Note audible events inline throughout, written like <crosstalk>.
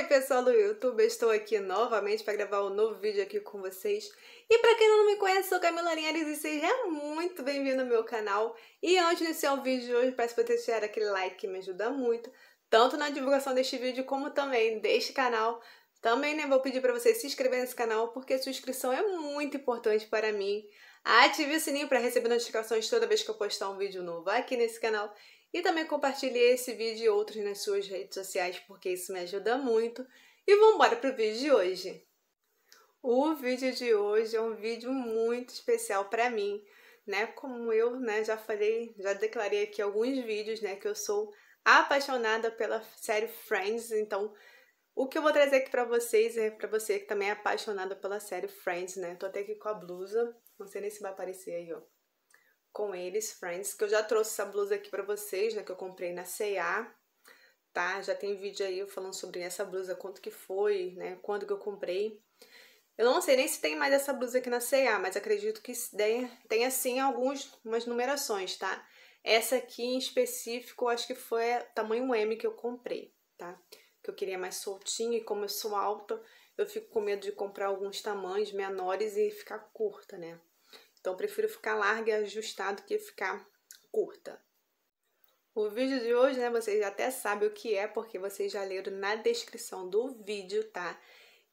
Oi pessoal do YouTube, estou aqui novamente para gravar um novo vídeo aqui com vocês. E para quem não me conhece, sou Camila Linhares e seja muito bem-vindo ao meu canal. E antes de iniciar o vídeo de hoje, peço para vocês deixarem aquele like que me ajuda muito, tanto na divulgação deste vídeo como também deste canal. Também né, vou pedir para vocês se inscreverem nesse canal porque a sua inscrição é muito importante para mim. Ative o sininho para receber notificações toda vez que eu postar um vídeo novo aqui nesse canal e também compartilhe esse vídeo e outros nas suas redes sociais, porque isso me ajuda muito. E vamos embora para o vídeo de hoje. O vídeo de hoje é um vídeo muito especial para mim, né? Como eu, né, já falei, já declarei aqui alguns vídeos, né, que eu sou apaixonada pela série Friends, então o que eu vou trazer aqui para vocês é para você que também é apaixonada pela série Friends, né? Tô até aqui com a blusa, não sei nem se vai aparecer aí, ó com eles, Friends, que eu já trouxe essa blusa aqui para vocês, né, que eu comprei na C&A, tá? Já tem vídeo aí falando sobre essa blusa, quanto que foi, né, quando que eu comprei. Eu não sei nem se tem mais essa blusa aqui na C&A, mas acredito que tenha sim algumas numerações, tá? Essa aqui em específico, acho que foi tamanho M que eu comprei, tá? Que eu queria mais soltinho e como eu sou alta, eu fico com medo de comprar alguns tamanhos menores e ficar curta, né? Então, prefiro ficar larga e ajustado que ficar curta. O vídeo de hoje, né, vocês até sabem o que é, porque vocês já leram na descrição do vídeo, tá?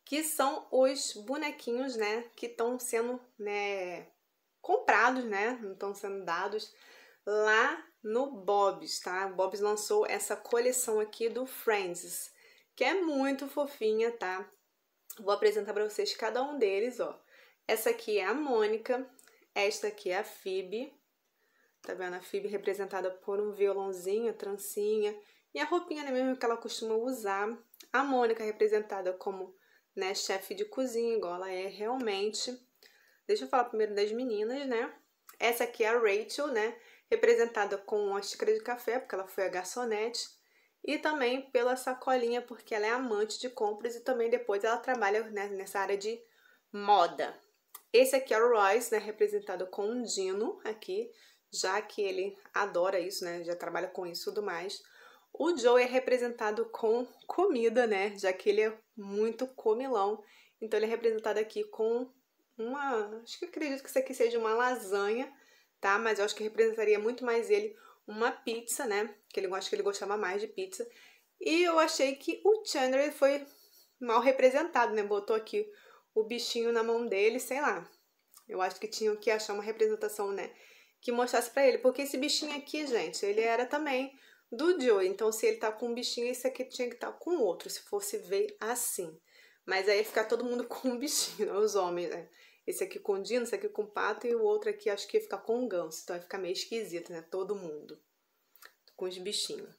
Que são os bonequinhos, né, que estão sendo, né, comprados, né, não estão sendo dados lá no Bob's, tá? O Bob's lançou essa coleção aqui do Friends, que é muito fofinha, tá? Vou apresentar para vocês cada um deles, ó. Essa aqui é a Mônica, esta aqui é a Fib, tá vendo? A Fib representada por um violãozinho, trancinha, e a roupinha né, mesmo que ela costuma usar. A Mônica representada como né, chefe de cozinha, igual ela é realmente. Deixa eu falar primeiro das meninas, né? Essa aqui é a Rachel, né? Representada com uma xícara de café, porque ela foi a garçonete. E também pela sacolinha, porque ela é amante de compras e também depois ela trabalha né, nessa área de moda. Esse aqui é o Royce, né, representado com um dino aqui, já que ele adora isso, né, já trabalha com isso e tudo mais. O Joe é representado com comida, né, já que ele é muito comilão. Então ele é representado aqui com uma, acho que eu acredito que isso aqui seja uma lasanha, tá? Mas eu acho que representaria muito mais ele uma pizza, né? Que ele acho que ele gostava mais de pizza. E eu achei que o Chandler foi mal representado, né? Botou aqui o bichinho na mão dele, sei lá. Eu acho que tinham que achar uma representação, né? Que mostrasse para ele. Porque esse bichinho aqui, gente, ele era também do Joe. Então, se ele tá com um bichinho, esse aqui tinha que estar tá com outro, se fosse ver assim. Mas aí ia ficar todo mundo <laughs> com um bichinho, né? os homens, né? Esse aqui com o Dino, esse aqui com o Pato e o outro aqui acho que ia ficar com o Ganso. Então, ia ficar meio esquisito, né? Todo mundo com os bichinhos.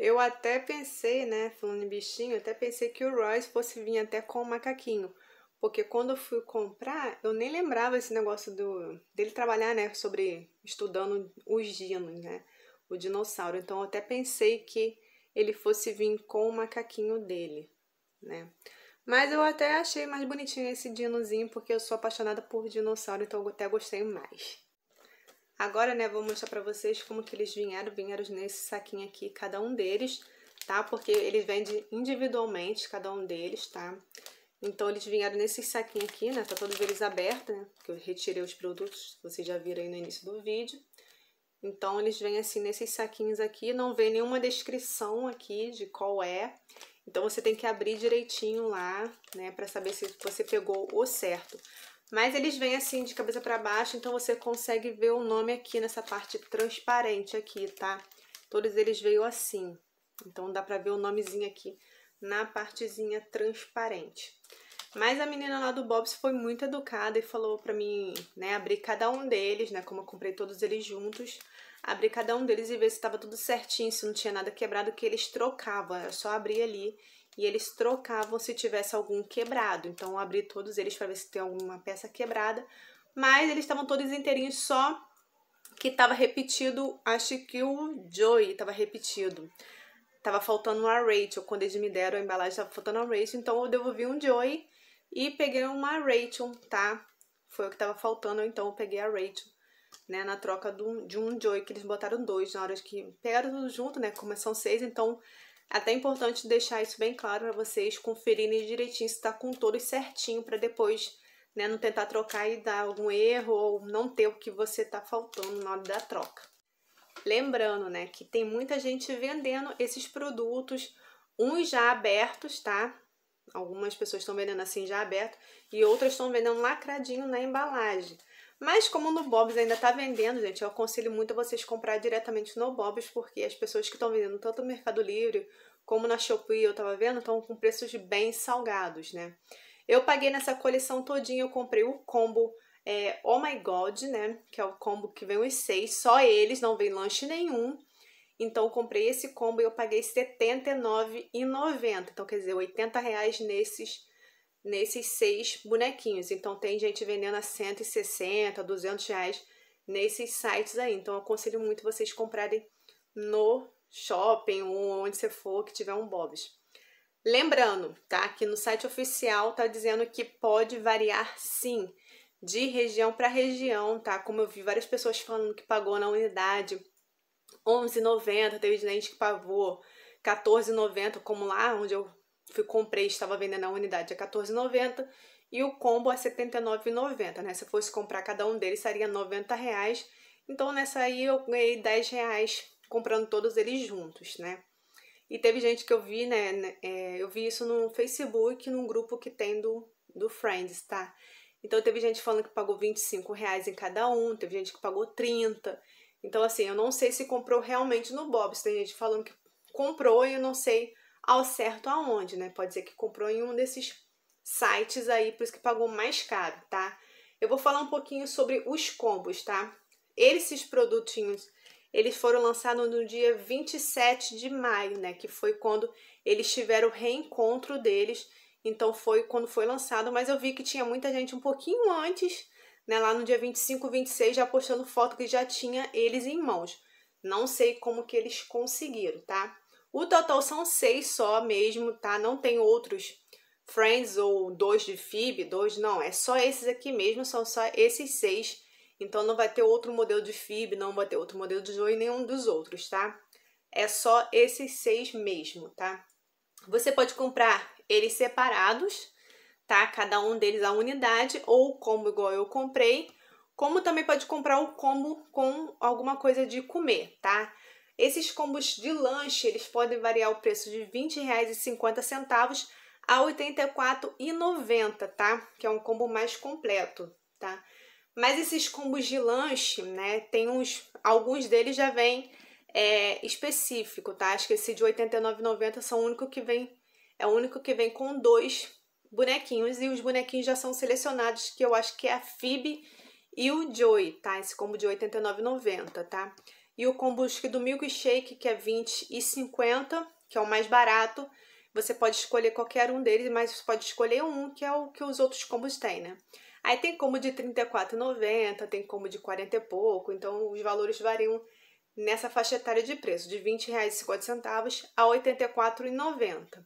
Eu até pensei, né, falando em bichinho, até pensei que o Royce fosse vir até com o macaquinho. Porque quando eu fui comprar, eu nem lembrava esse negócio do dele trabalhar, né, sobre estudando os dinos, né, o dinossauro. Então eu até pensei que ele fosse vir com o macaquinho dele, né? Mas eu até achei mais bonitinho esse dinozinho, porque eu sou apaixonada por dinossauro, então eu até gostei mais. Agora, né, vou mostrar pra vocês como que eles vieram, vieram nesse saquinho aqui, cada um deles, tá? Porque eles vendem individualmente, cada um deles, tá? Então, eles vieram nesse saquinho aqui, né, tá todos eles abertos, né, porque eu retirei os produtos, vocês já viram aí no início do vídeo. Então, eles vêm assim nesses saquinhos aqui, não vem nenhuma descrição aqui de qual é. Então, você tem que abrir direitinho lá, né, pra saber se você pegou o certo. Mas eles vêm assim de cabeça para baixo, então você consegue ver o nome aqui nessa parte transparente aqui, tá? Todos eles veio assim. Então dá pra ver o nomezinho aqui na partezinha transparente. Mas a menina lá do Bob's foi muito educada e falou pra mim, né, abrir cada um deles, né, como eu comprei todos eles juntos, abrir cada um deles e ver se tava tudo certinho, se não tinha nada quebrado, que eles trocavam, era só abrir ali e eles trocavam se tivesse algum quebrado. Então eu abri todos eles para ver se tem alguma peça quebrada, mas eles estavam todos inteirinhos só que estava repetido, acho que o Joey estava repetido. Tava faltando uma Rachel, quando eles me deram a embalagem tava faltando uma Rachel, então eu devolvi um Joey e peguei uma Rachel, tá? Foi o que tava faltando, então eu peguei a Rachel, né, na troca do, de um Joey, que eles botaram dois na hora que pegaram tudo junto, né, como são seis, então até é importante deixar isso bem claro para vocês conferirem direitinho se está com todos certinho para depois né, não tentar trocar e dar algum erro ou não ter o que você está faltando na hora da troca. Lembrando, né, que tem muita gente vendendo esses produtos, uns já abertos, tá? Algumas pessoas estão vendendo assim já aberto e outras estão vendendo lacradinho na embalagem. Mas como no Bob's ainda tá vendendo, gente, eu aconselho muito a vocês comprar diretamente no Bob's, porque as pessoas que estão vendendo tanto no Mercado Livre como na Shopee, eu tava vendo, estão com preços bem salgados, né? Eu paguei nessa coleção todinha, eu comprei o combo é, Oh My God, né? Que é o combo que vem os seis, só eles, não vem lanche nenhum. Então eu comprei esse combo e eu paguei R$ 79,90. Então, quer dizer, R$ reais nesses nesses seis bonequinhos. Então, tem gente vendendo a 160, 200 reais nesses sites aí. Então, eu aconselho muito vocês comprarem no shopping ou onde você for que tiver um Bob's. Lembrando, tá? Que no site oficial tá dizendo que pode variar sim, de região para região, tá? Como eu vi várias pessoas falando que pagou na unidade 11,90, teve gente que pagou 14,90, como lá onde eu fui, comprei, estava vendendo a unidade a R$14,90 e o combo a 79,90, né? Se eu fosse comprar cada um deles, seria 90 reais. Então, nessa aí, eu ganhei 10 reais comprando todos eles juntos, né? E teve gente que eu vi, né, né? É, eu vi isso no Facebook, num grupo que tem do, do Friends, tá? Então, teve gente falando que pagou 25 reais em cada um, teve gente que pagou 30. Então, assim, eu não sei se comprou realmente no Bob's. Tem gente falando que comprou e eu não sei ao certo aonde, né? Pode ser que comprou em um desses sites aí, por isso que pagou mais caro, tá? Eu vou falar um pouquinho sobre os combos, tá? Esses produtinhos, eles foram lançados no dia 27 de maio, né? Que foi quando eles tiveram o reencontro deles. Então foi quando foi lançado, mas eu vi que tinha muita gente um pouquinho antes, né? Lá no dia 25, 26, já postando foto que já tinha eles em mãos. Não sei como que eles conseguiram, tá? O total são seis só mesmo, tá? Não tem outros Friends ou dois de Fib, dois não, é só esses aqui mesmo, são só esses seis. Então não vai ter outro modelo de Fib, não vai ter outro modelo de Joey, nenhum dos outros, tá? É só esses seis mesmo, tá? Você pode comprar eles separados, tá? Cada um deles a unidade ou como igual eu comprei, como também pode comprar o combo com alguma coisa de comer, tá? Esses combos de lanche eles podem variar o preço de R$ 20,50 a R$ 84,90, tá? Que é um combo mais completo, tá? Mas esses combos de lanche, né? Tem uns, alguns deles já vêm é, específico, tá? Acho que esse de R$ 89,90 são o único que vem, é o único que vem com dois bonequinhos e os bonequinhos já são selecionados, que eu acho que é a Fib e o Joy, tá? Esse combo de R$ 89,90, tá? E o kombucha do milkshake, que é 20 e 50, que é o mais barato. Você pode escolher qualquer um deles, mas você pode escolher um, que é o que os outros combos têm, né? Aí tem como de R$ 34,90, tem como de 40 e pouco, então os valores variam nessa faixa etária de preço, de R$ 20,50 a R$ 84,90.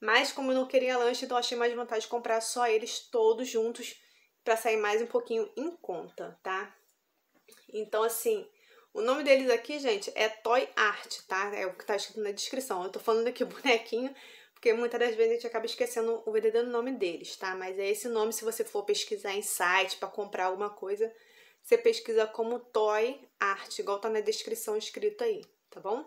Mas como eu não queria lanche, então achei mais vantagem comprar só eles todos juntos para sair mais um pouquinho em conta, tá? Então assim, o nome deles aqui, gente, é Toy Art, tá? É o que tá escrito na descrição. Eu tô falando aqui <laughs> bonequinho, porque muitas das vezes a gente acaba esquecendo o verdadeiro nome deles, tá? Mas é esse nome, se você for pesquisar em site para comprar alguma coisa, você pesquisa como Toy Art, igual tá na descrição escrito aí, tá bom?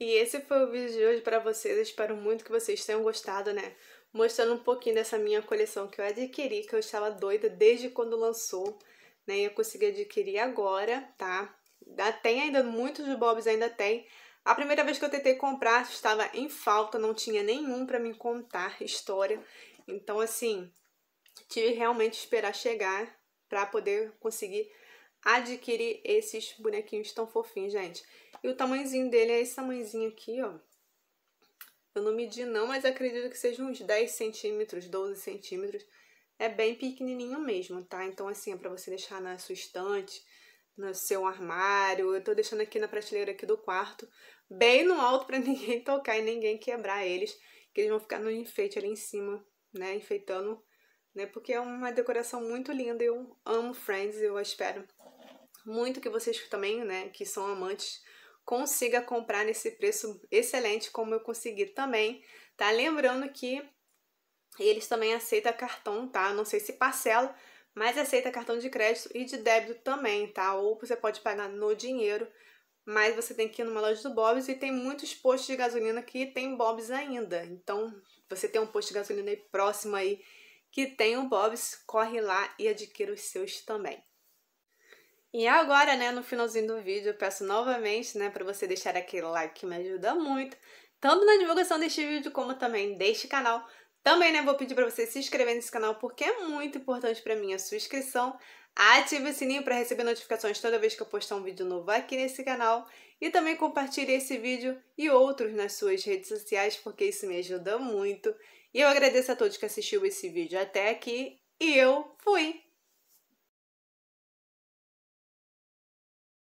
E esse foi o vídeo de hoje para vocês, eu espero muito que vocês tenham gostado, né? Mostrando um pouquinho dessa minha coleção que eu adquiri, que eu estava doida desde quando lançou, né? E eu consegui adquirir agora, tá? Ah, tem ainda muitos bobs, ainda tem. A primeira vez que eu tentei comprar estava em falta, não tinha nenhum para me contar história. Então, assim, tive realmente esperar chegar para poder conseguir adquirir esses bonequinhos tão fofinhos, gente. E o tamanhozinho dele é esse tamanhozinho aqui, ó. Eu não medi não, mas acredito que seja uns 10 centímetros, 12 centímetros. É bem pequenininho mesmo, tá? Então, assim, é para você deixar na sua estante, no seu armário. Eu tô deixando aqui na prateleira aqui do quarto, bem no alto para <laughs> ninguém tocar e ninguém quebrar eles, que eles vão ficar no enfeite ali em cima, né, enfeitando, né, porque é uma decoração muito linda. Eu amo Friends, eu espero muito que vocês também, né, que são amantes, consiga comprar nesse preço excelente como eu consegui também, tá? Lembrando que eles também aceitam cartão, tá? Não sei se parcela, mas aceita cartão de crédito e de débito também, tá? Ou você pode pagar no dinheiro, mas você tem que ir numa loja do Bob's e tem muitos postos de gasolina que tem Bob's ainda. Então, você tem um posto de gasolina aí próximo aí que tem o Bob's, corre lá e adquira os seus também. E agora, né, no finalzinho do vídeo, eu peço novamente, né, para você deixar aquele like que me ajuda muito, tanto na divulgação deste vídeo como também deste canal, também né, vou pedir para você se inscrever nesse canal porque é muito importante para mim a sua inscrição. Ative o sininho para receber notificações toda vez que eu postar um vídeo novo aqui nesse canal. E também compartilhe esse vídeo e outros nas suas redes sociais, porque isso me ajuda muito. E eu agradeço a todos que assistiu esse vídeo até aqui. E eu fui!